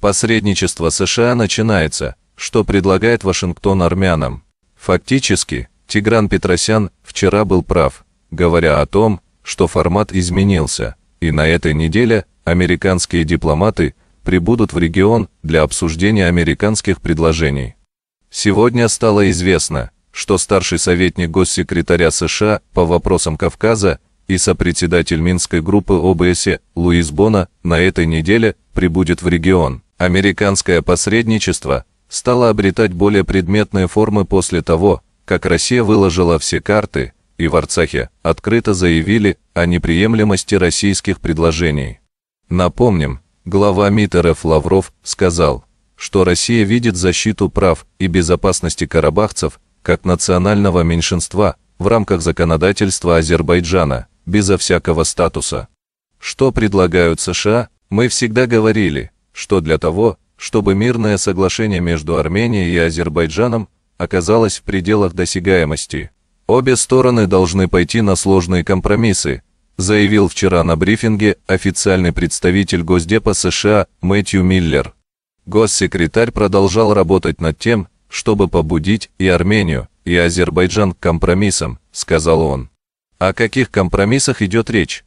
Посредничество США начинается, что предлагает Вашингтон армянам. Фактически, Тигран Петросян вчера был прав, говоря о том, что формат изменился, и на этой неделе американские дипломаты прибудут в регион для обсуждения американских предложений. Сегодня стало известно, что старший советник госсекретаря США по вопросам Кавказа и сопредседатель Минской группы ОБСЕ Луис Бона на этой неделе прибудет в регион. Американское посредничество стало обретать более предметные формы после того, как Россия выложила все карты, и в Арцахе открыто заявили о неприемлемости российских предложений. Напомним, глава МИД РФ Лавров сказал, что Россия видит защиту прав и безопасности карабахцев как национального меньшинства в рамках законодательства Азербайджана, безо всякого статуса. Что предлагают США, мы всегда говорили – что для того, чтобы мирное соглашение между Арменией и Азербайджаном оказалось в пределах досягаемости, обе стороны должны пойти на сложные компромиссы, заявил вчера на брифинге официальный представитель Госдепа США Мэтью Миллер. Госсекретарь продолжал работать над тем, чтобы побудить и Армению, и Азербайджан к компромиссам, сказал он. О каких компромиссах идет речь?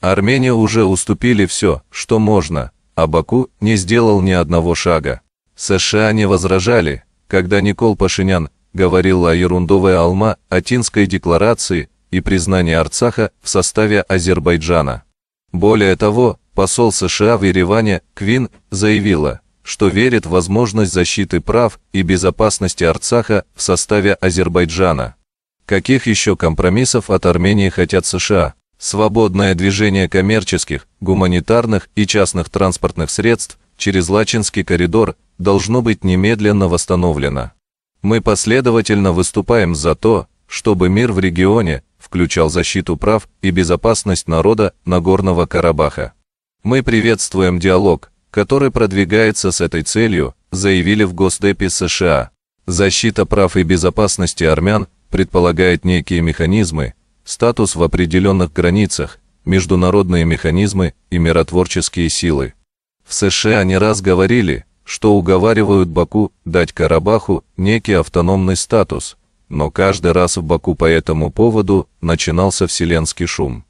Армения уже уступили все, что можно, а Баку не сделал ни одного шага. США не возражали, когда Никол Пашинян говорил о ерундовой алма Атинской декларации и признании Арцаха в составе Азербайджана. Более того, посол США в Ереване Квин заявила, что верит в возможность защиты прав и безопасности Арцаха в составе Азербайджана. Каких еще компромиссов от Армении хотят США? свободное движение коммерческих, гуманитарных и частных транспортных средств через Лачинский коридор должно быть немедленно восстановлено. Мы последовательно выступаем за то, чтобы мир в регионе включал защиту прав и безопасность народа Нагорного Карабаха. Мы приветствуем диалог, который продвигается с этой целью, заявили в Госдепе США. Защита прав и безопасности армян предполагает некие механизмы, статус в определенных границах, международные механизмы и миротворческие силы. В США не раз говорили, что уговаривают Баку дать Карабаху некий автономный статус, но каждый раз в Баку по этому поводу начинался вселенский шум.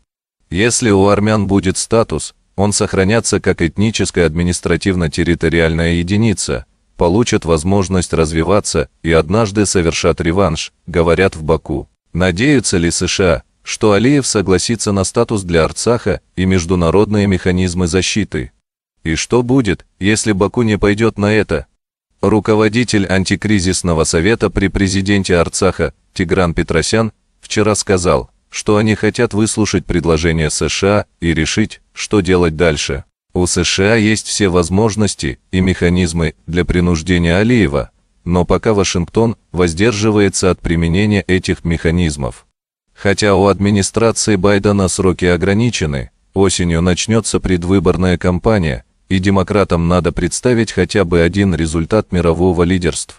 Если у армян будет статус, он сохранятся как этническая административно-территориальная единица, получат возможность развиваться и однажды совершат реванш, говорят в Баку. Надеются ли США, что Алиев согласится на статус для Арцаха и международные механизмы защиты? И что будет, если Баку не пойдет на это? Руководитель антикризисного совета при президенте Арцаха Тигран Петросян вчера сказал, что они хотят выслушать предложение США и решить, что делать дальше. У США есть все возможности и механизмы для принуждения Алиева, но пока Вашингтон воздерживается от применения этих механизмов. Хотя у администрации Байдена сроки ограничены, осенью начнется предвыборная кампания, и демократам надо представить хотя бы один результат мирового лидерства.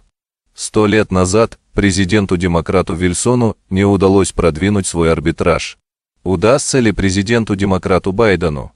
Сто лет назад президенту-демократу Вильсону не удалось продвинуть свой арбитраж. Удастся ли президенту-демократу Байдену?